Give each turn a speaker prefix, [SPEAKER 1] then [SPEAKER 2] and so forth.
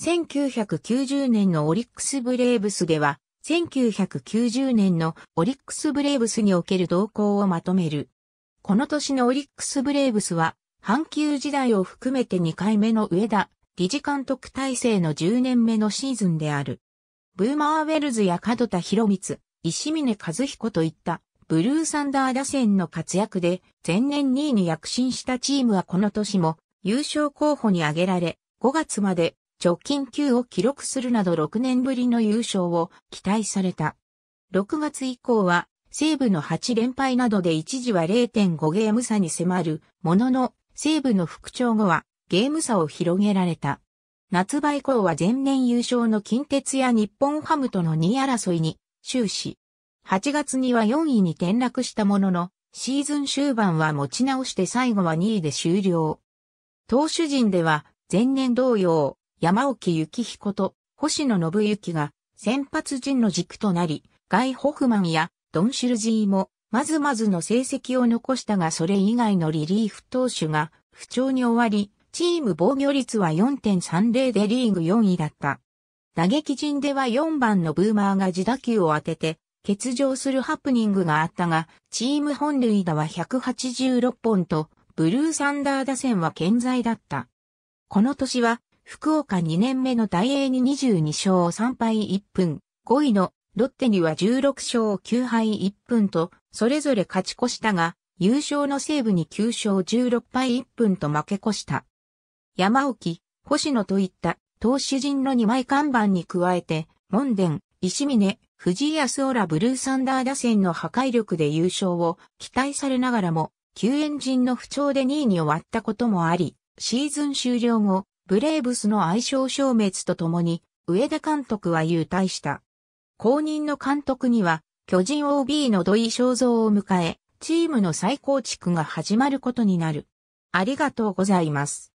[SPEAKER 1] 1990年のオリックスブレーブスでは、1990年のオリックスブレーブスにおける動向をまとめる。この年のオリックスブレーブスは、阪急時代を含めて2回目の上田、理事監督体制の10年目のシーズンである。ブーマーウェルズや角田博光、石峰和彦といったブルーサンダー打線の活躍で前年2位に躍進したチームはこの年も優勝候補に挙げられ5月まで直近9を記録するなど6年ぶりの優勝を期待された。6月以降は西武の8連敗などで一時は0.5ゲーム差に迫るものの西武の復調後はゲーム差を広げられた。夏場以降は前年優勝の近鉄や日本ハムとの2位争いに終始。8月には4位に転落したものの、シーズン終盤は持ち直して最後は2位で終了。投手陣では前年同様、山沖幸彦と星野信之が先発陣の軸となり、ガイ・ホフマンやドンシルジーもまずまずの成績を残したがそれ以外のリリーフ投手が不調に終わり、チーム防御率は4.30でリーグ4位だった。打撃陣では4番のブーマーが自打球を当てて、欠場するハプニングがあったが、チーム本塁打は186本と、ブルーサンダー打線は健在だった。この年は、福岡2年目の大英に22勝3敗1分、5位のロッテには16勝9敗1分と、それぞれ勝ち越したが、優勝の西部に9勝16敗1分と負け越した。山沖、星野といった投手陣の2枚看板に加えて、門田、石峰、藤井康オブルーサンダー打線の破壊力で優勝を期待されながらも、救援陣の不調で2位に終わったこともあり、シーズン終了後、ブレーブスの愛称消滅とともに、上田監督は優退した。後任の監督には、巨人 OB の土井正造を迎え、チームの再構築が始まることになる。ありがとうございます。